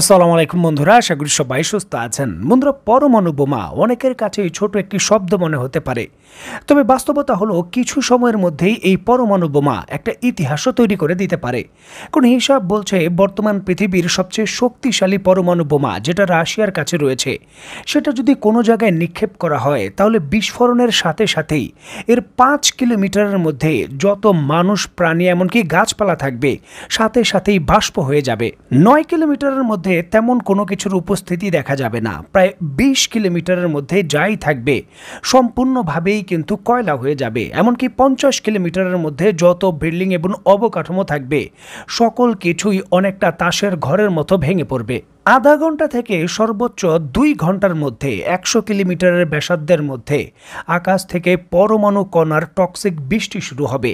আসসালামু আলাইকুম বন্ধুরা আশা করি সবাই সুস্থ আছেন বন্ধুরা পরমাণু বোমা অনেকের কাছে ছোট একটি শব্দ মনে হতে পারে তবে বাস্তবতা হলো কিছু সময়ের মধ্যেই এই পরমাণু বোমা একটা ইতিহাসও তৈরি করে দিতে পারে কোন হিসাব বলছে বর্তমান পৃথিবীর সবচেয়ে শক্তিশালী পরমাণু বোমা যেটা রাশিয়ার কাছে রয়েছে সেটা যদি কোনো জায়গায় নিক্ষেপ করা হয় তাহলে বিস্ফোরণের সাথে সাথেই এর পাঁচ কিলোমিটারের মধ্যে যত মানুষ প্রাণী এমনকি গাছপালা থাকবে সাথে সাথেই বাষ্প হয়ে যাবে নয় কিলোমিটারের মধ্যে মধ্যে তেমন কোনো কিছুর উপস্থিতি দেখা যাবে না প্রায় বিশ কিলোমিটারের মধ্যে যাই থাকবে সম্পূর্ণভাবেই কিন্তু কয়লা হয়ে যাবে এমনকি পঞ্চাশ কিলোমিটারের মধ্যে যত বিল্ডিং এবং অবকাঠামো থাকবে সকল কিছুই অনেকটা তাসের ঘরের মতো ভেঙে পড়বে আধা ঘন্টা থেকে সর্বোচ্চ দুই ঘন্টার মধ্যে একশো কিলোমিটারের ব্যাসার্ধের মধ্যে আকাশ থেকে পরমাণু কণার টক্সিক বৃষ্টি শুরু হবে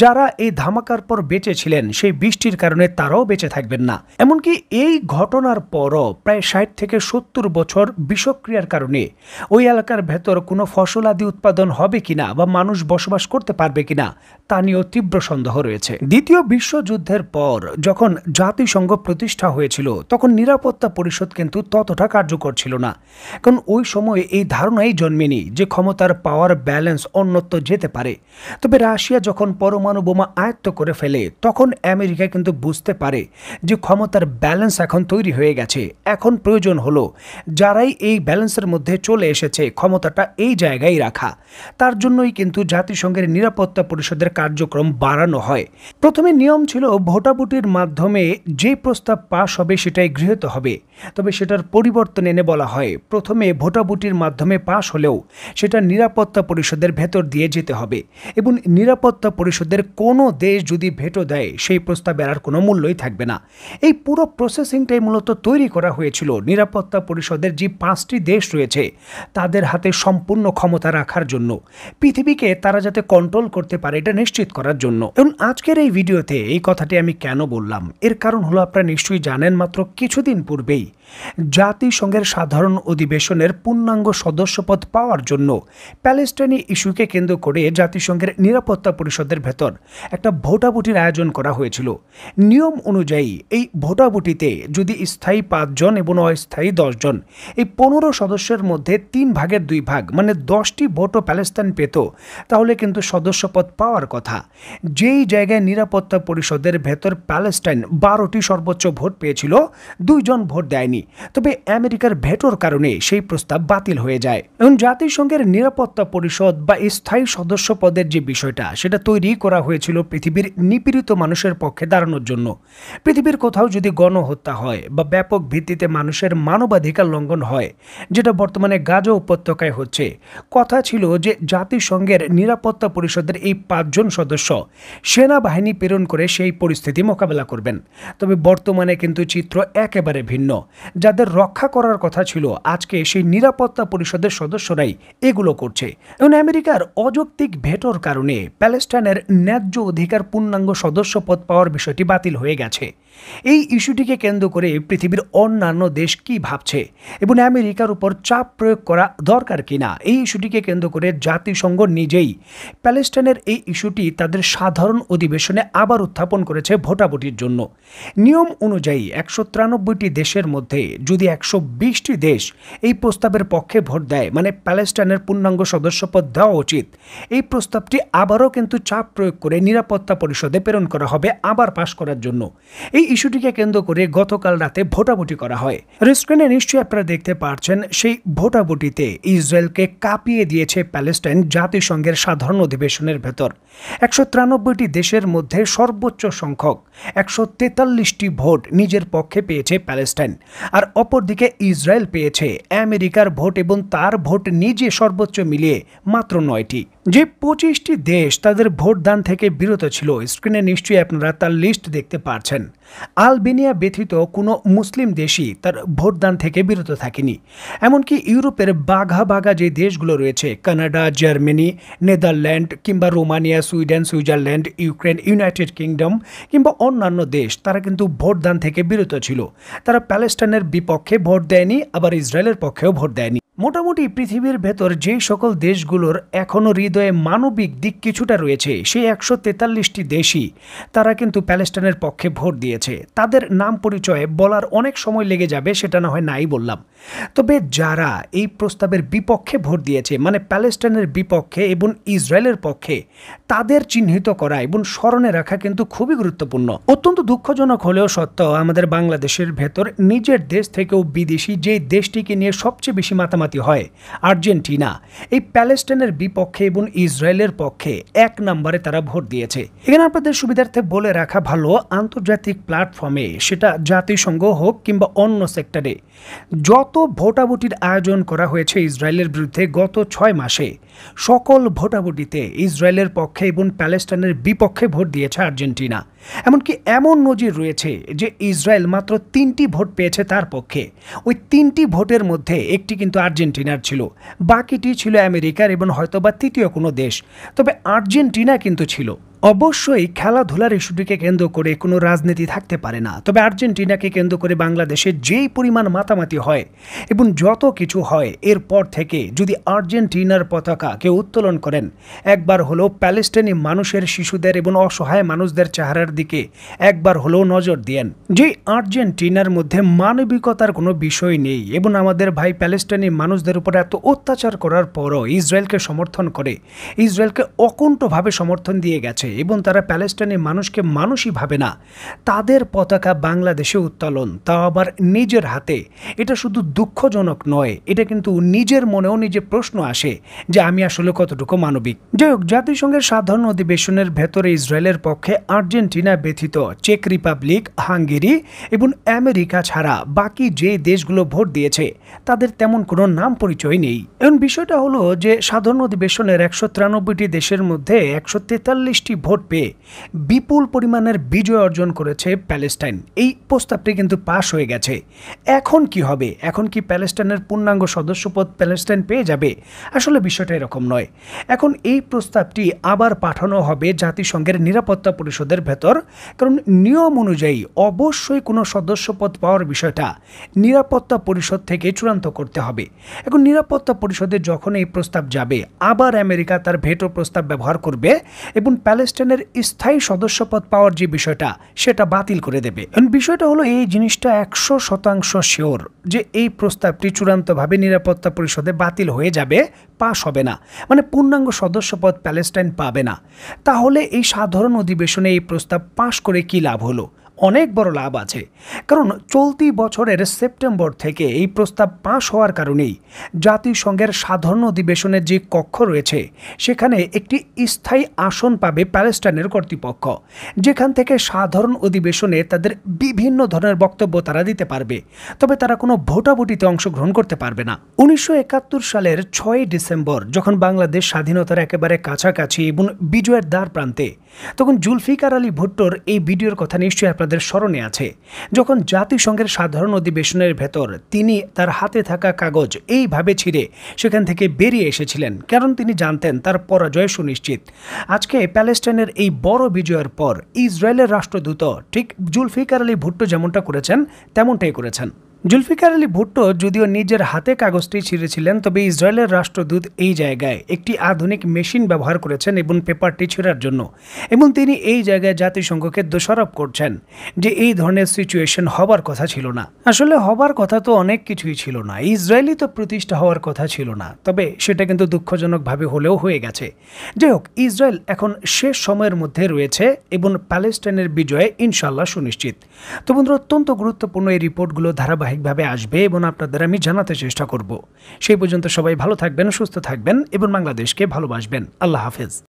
যারা এই ধামাকার পর বেঁচেছিলেন সেই বৃষ্টির কারণে তারাও বেঁচে থাকবেন না এমনকি এই ঘটনার পরও প্রায় ষাট থেকে সত্তর বছর বিষক্রিয়ার কারণে ওই এলাকার ভেতর কোনো ফসলাদি উৎপাদন হবে কিনা বা মানুষ বসবাস করতে পারবে কিনা তা নিয়েও তীব্র সন্দেহ রয়েছে দ্বিতীয় বিশ্বযুদ্ধের পর যখন জাতিসংঘ প্রতিষ্ঠা হয়েছিল তখন নিরাপদ নিরাপত্তা পরিষদ কিন্তু ততটা কার্যকর ছিল না কারণ ওই সময়ে এই ধারণাই জন্মেনি যে ক্ষমতার পাওয়ার ব্যালেন্স অন্যত্র যেতে পারে তবে রাশিয়া যখন পরমাণু বোমা আয়ত্ত করে ফেলে তখন আমেরিকা কিন্তু বুঝতে পারে যে ক্ষমতার ব্যালেন্স এখন তৈরি হয়ে গেছে এখন প্রয়োজন হলো যারাই এই ব্যালেন্সের মধ্যে চলে এসেছে ক্ষমতাটা এই জায়গায় রাখা তার জন্যই কিন্তু জাতিসংঘের নিরাপত্তা পরিষদের কার্যক্রম বাড়ানো হয় প্রথমে নিয়ম ছিল ভোটাভুটির মাধ্যমে যে প্রস্তাব পাশ হবে সেটাই গৃহীত হবে তবে সেটার পরিবর্তন এনে বলা হয় প্রথমে ভোটাভুটির মাধ্যমে পাশ হলেও সেটা নিরাপত্তা পরিষদের ভেতর দিয়ে যেতে হবে এবং নিরাপত্তা পরিষদের কোনো দেশ যদি ভেটো দেয় সেই প্রস্তাব এড়ার কোনো মূল্যই থাকবে না এই পুরো প্রসেসিংটাই মূলত তৈরি করা হয়েছিল নিরাপত্তা পরিষদের যে পাঁচটি দেশ রয়েছে তাদের হাতে সম্পূর্ণ ক্ষমতা রাখার জন্য পৃথিবীকে তারা যাতে কন্ট্রোল করতে পারে এটা নিশ্চিত করার জন্য এবং আজকের এই ভিডিওতে এই কথাটি আমি কেন বললাম এর কারণ হলো আপনারা নিশ্চয়ই জানেন মাত্র কিছুদিন পূর্বেই জাতিসংঘের সাধারণ অধিবেশনের পূর্ণাঙ্গ সদস্যপদ পাওয়ার জন্য প্যালেস্টাইনি ইস্যুকে কেন্দ্র করে জাতিসংঘের নিরাপত্তা পরিষদের ভেতর একটা ভোটাভুটির আয়োজন করা হয়েছিল নিয়ম অনুযায়ী এই ভোটাভুটিতে যদি স্থায়ী পাঁচজন এবং অস্থায়ী দশজন এই পনেরো সদস্যের মধ্যে তিন ভাগের দুই ভাগ মানে দশটি ভোটও প্যালেস্তান পেত তাহলে কিন্তু সদস্যপদ পাওয়ার কথা যেই জায়গায় নিরাপত্তা পরিষদের ভেতর প্যালেস্টাইন বারোটি সর্বোচ্চ ভোট পেয়েছিল দুইজন জন ভোট দেয়নি তবে আমেরিকার ভেটোর কারণে সেই প্রস্তাব বাতিল হয়ে যায় এখন জাতিসংঘের নিরাপত্তা পরিষদ বা স্থায়ী সদস্য পদের যে বিষয়টা সেটা তৈরি করা হয়েছিল পৃথিবীর নিপীড়িত মানুষের পক্ষে দাঁড়ানোর জন্য পৃথিবীর কোথাও যদি গণহত্যা হয় বা ব্যাপক ভিত্তিতে মানুষের মানবাধিকার লঙ্ঘন হয় যেটা বর্তমানে গাজা উপত্যকায় হচ্ছে কথা ছিল যে জাতিসংঘের নিরাপত্তা পরিষদের এই পাঁচজন সদস্য সেনাবাহিনী প্রেরণ করে সেই পরিস্থিতি মোকাবেলা করবেন তবে বর্তমানে কিন্তু চিত্র একেবারে ভিন্ন যাদের রক্ষা করার কথা ছিল আজকে সেই নিরাপত্তা পরিষদের সদস্যরাই এগুলো করছে এবং আমেরিকার অযৌক্তিক ভেটোর কারণে প্যালেস্টাইনের ন্যায্য অধিকার পূর্ণাঙ্গ সদস্য পদ পাওয়ার বিষয়টি বাতিল হয়ে গেছে এই ইস্যুটিকে কেন্দ্র করে পৃথিবীর অন্যান্য দেশ কি ভাবছে এবং আমেরিকার উপর চাপ প্রয়োগ করা দরকার কিনা এই ইস্যুটিকে কেন্দ্র করে জাতিসংঘ নিজেই প্যালেস্টাইনের এই ইস্যুটি তাদের সাধারণ অধিবেশনে আবার উত্থাপন করেছে ভোটাভুটির জন্য নিয়ম অনুযায়ী একশো দেশের মধ্যে যদি একশো বিশটি দেশ এই প্রস্তাবের পক্ষে ভোট দেয় মানে প্যালেস্টাইনের পূর্ণাঙ্গ সদস্যপদ দেওয়া উচিত এই প্রস্তাবটি আবারও কিন্তু চাপ প্রয়োগ করে নিরাপত্তা পরিষদে প্রেরণ করা হবে আবার পাশ করার জন্য এই ইস্যুটিকে কেন্দ্র করে গতকাল রাতে ভোটাভুটি করা হয় স্ক্রিনে নিশ্চয়ই আপনারা দেখতে পারছেন সেই ভোটাভুটিতে ইসরায়েলকে কাঁপিয়ে দিয়েছে প্যালেস্টাইন জাতিসংঘের সাধারণ অধিবেশনের ভেতর একশো দেশের মধ্যে সর্বোচ্চ সংখ্যক একশো ভোট নিজের পক্ষে পেয়েছে প্যালেস্টাইন আর অপরদিকে ইসরায়েল পেয়েছে আমেরিকার ভোট এবং তার ভোট নিজে সর্বোচ্চ মিলিয়ে মাত্র নয়টি যে পঁচিশটি দেশ তাদের ভোটদান থেকে বিরত ছিল স্ক্রিনে নিশ্চয়ই আপনারা তার লিস্ট দেখতে পারছেন আলবেনিয়া ব্যথিত কোনো মুসলিম দেশই তার ভোটদান থেকে বিরত থাকেনি এমনকি ইউরোপের বাঘা বাঘা যে দেশগুলো রয়েছে কানাডা জার্মানি নেদারল্যান্ড কিংবা Romania Sweden Switzerland Ukraine United Kingdom কিংবা অন্যান্য দেশ তারা কিন্তু ভোটদান থেকে বিরত ছিল তারা প্যালেস্টাইনের বিপক্ষে ভোট দেয়নি আবার ইসরায়েলের পক্ষেও ভোট দেয়নি মোটামুটি পৃথিবীর ভেতর যে সকল দেশগুলোর এখনও হৃদয়ে মানবিক দিক কিছুটা রয়েছে সেই একশো তেতাল্লিশটি দেশই তারা কিন্তু প্যালেস্টাইনের পক্ষে ভোট দিয়েছে তাদের নাম পরিচয়ে বলার অনেক সময় লেগে যাবে সেটা না হয় নাই বললাম তবে যারা এই প্রস্তাবের বিপক্ষে ভোট দিয়েছে মানে প্যালেস্টাইনের বিপক্ষে এবং ইসরায়েলের পক্ষে তাদের চিহ্নিত করা এবং স্মরণে রাখা কিন্তু খুবই গুরুত্বপূর্ণ অত্যন্ত দুঃখজনক হলেও সত্ত্বেও আমাদের বাংলাদেশের ভেতর নিজের দেশ থেকেও বিদেশি যে দেশটিকে নিয়ে সবচেয়ে বেশি মাতামাতি মুখোমুখি হয় আর্জেন্টিনা এই প্যালেস্টাইনের বিপক্ষে এবং ইসরায়েলের পক্ষে এক নম্বরে তারা ভোট দিয়েছে এখানে আপনাদের সুবিধার্থে বলে রাখা ভালো আন্তর্জাতিক প্ল্যাটফর্মে সেটা জাতিসংঘ হোক কিংবা অন্য সেক্টরে যত ভোটাভুটির আয়োজন করা হয়েছে ইসরায়েলের বিরুদ্ধে গত ছয় মাসে সকল ভোটাভুটিতে ইসরায়েলের পক্ষে এবং প্যালেস্টাইনের বিপক্ষে ভোট দিয়েছে আর্জেন্টিনা এমনকি এমন নজির রয়েছে যে ইসরায়েল মাত্র তিনটি ভোট পেয়েছে তার পক্ষে ওই তিনটি ভোটের মধ্যে একটি কিন্তু আর্জেন্টিনার ছিল বাকিটি ছিল আমেরিকার এবং হয়তো বা তৃতীয় কোনো দেশ তবে আর্জেন্টিনা কিন্তু ছিল অবশ্যই খেলাধুলার ইস্যুটিকে কেন্দ্র করে কোনো রাজনীতি থাকতে পারে না তবে আর্জেন্টিনাকে কেন্দ্র করে বাংলাদেশে যেই পরিমাণ মাতামাতি হয় এবং যত কিছু হয় এরপর থেকে যদি আর্জেন্টিনার পতাকা কেউ উত্তোলন করেন একবার হলেও প্যালেস্টাইনি মানুষের শিশুদের এবং অসহায় মানুষদের চেহারার দিকে একবার হলেও নজর দিয়েন যে আর্জেন্টিনার মধ্যে মানবিকতার কোনো বিষয় নেই এবং আমাদের ভাই প্যালেস্টাইনি মানুষদের উপর এত অত্যাচার করার পরও ইসরায়েলকে সমর্থন করে ইসরায়েলকে অকুণ্ঠভাবে সমর্থন দিয়ে গেছে এবং তারা প্যালেস্টাইনের মানুষকে মানুষই ভাবে না তাদের পতাকা বাংলাদেশে উত্তোলন তা আবার নিজের হাতে এটা শুধু দুঃখজনক নয় এটা কিন্তু নিজের মনেও নিজে প্রশ্ন আসে যে আমি আসলে কতটুকু মানবিক যাই হোক জাতিসংঘের সাধারণ অধিবেশনের ভেতরে ইসরায়েলের পক্ষে আর্জেন্টিনা ব্যথিত চেক রিপাবলিক হাঙ্গেরি এবং আমেরিকা ছাড়া বাকি যে দেশগুলো ভোট দিয়েছে তাদের তেমন কোনো নাম পরিচয় নেই এখন বিষয়টা হলো যে সাধারণ অধিবেশনের একশো দেশের মধ্যে একশো তেতাল্লিশটি বেশি ভোট পেয়ে বিপুল পরিমাণের বিজয় অর্জন করেছে প্যালেস্টাইন এই প্রস্তাবটি কিন্তু পাশ হয়ে গেছে এখন কি হবে এখন কি প্যালেস্টাইনের পূর্ণাঙ্গ সদস্যপদ প্যালেস্টাইন পেয়ে যাবে আসলে বিষয়টা এরকম নয় এখন এই প্রস্তাবটি আবার পাঠানো হবে জাতিসংঘের নিরাপত্তা পরিষদের ভেতর কারণ নিয়ম অনুযায়ী অবশ্যই কোনো সদস্যপদ পাওয়ার বিষয়টা নিরাপত্তা পরিষদ থেকে চূড়ান্ত করতে হবে এখন নিরাপত্তা পরিষদে যখন এই প্রস্তাব যাবে আবার আমেরিকা তার ভেটো প্রস্তাব ব্যবহার করবে এবং প্যালেস্টাইন প্যালেস্টাইনের স্থায়ী সদস্যপদ পাওয়ার যে বিষয়টা সেটা বাতিল করে দেবে বিষয়টা হলো এই জিনিসটা একশো শতাংশ শিওর যে এই প্রস্তাবটি চূড়ান্তভাবে নিরাপত্তা পরিষদে বাতিল হয়ে যাবে পাশ হবে না মানে পূর্ণাঙ্গ সদস্যপদ প্যালেস্টাইন পাবে না তাহলে এই সাধারণ অধিবেশনে এই প্রস্তাব পাশ করে কি লাভ হলো অনেক বড় লাভ আছে কারণ চলতি বছরের সেপ্টেম্বর থেকে এই প্রস্তাব পাশ হওয়ার কারণেই জাতিসংঘের সাধারণ অধিবেশনের যে কক্ষ রয়েছে সেখানে একটি স্থায়ী আসন পাবে প্যালেস্টাইনের কর্তৃপক্ষ যেখান থেকে সাধারণ অধিবেশনে তাদের বিভিন্ন ধরনের বক্তব্য তারা দিতে পারবে তবে তারা কোনো ভোটাভুটিতে অংশগ্রহণ করতে পারবে না উনিশশো সালের ছয় ডিসেম্বর যখন বাংলাদেশ স্বাধীনতার একেবারে কাছাকাছি এবং বিজয়ের দ্বার প্রান্তে তখন জুলফিকার আলী ভুট্টোর এই ভিডিওর কথা নিশ্চয়ই আপনাদের স্মরণে আছে যখন জাতিসংঘের সাধারণ অধিবেশনের ভেতর তিনি তার হাতে থাকা কাগজ এইভাবে ছিঁড়ে সেখান থেকে বেরিয়ে এসেছিলেন কারণ তিনি জানতেন তার পরাজয় সুনিশ্চিত আজকে প্যালেস্টাইনের এই বড় বিজয়ের পর ইসরায়েলের রাষ্ট্রদূত ঠিক জুলফিকার আলী ভুট্টো যেমনটা করেছেন তেমনটাই করেছেন জুলফিকার আলী ভুট্টো যদিও নিজের হাতে কাগজটি ছিঁড়েছিলেন তবে ইসরায়েলের রাষ্ট্রদূত এই জায়গায় একটি আধুনিক মেশিন ব্যবহার করেছেন এবং পেপারটি ছিঁড়ার জন্য এবং তিনি এই জায়গায় জাতিসংঘকে দোষারোপ করছেন যে এই ধরনের সিচুয়েশন হবার কথা ছিল না আসলে হবার কথা তো অনেক কিছুই ছিল না ইসরায়েলই তো প্রতিষ্ঠা হওয়ার কথা ছিল না তবে সেটা কিন্তু দুঃখজনকভাবে হলেও হয়ে গেছে যাই হোক ইসরায়েল এখন শেষ সময়ের মধ্যে রয়েছে এবং প্যালেস্টাইনের বিজয়ে ইনশাল্লাহ সুনিশ্চিত তো বন্ধুরা অত্যন্ত গুরুত্বপূর্ণ এই রিপোর্টগুলো ধারাবাহিক ধারাবাহিকভাবে আসবে এবং আপনাদের আমি জানাতে চেষ্টা করব সেই পর্যন্ত সবাই ভালো থাকবেন সুস্থ থাকবেন এবং বাংলাদেশকে ভালোবাসবেন আল্লাহ হাফেজ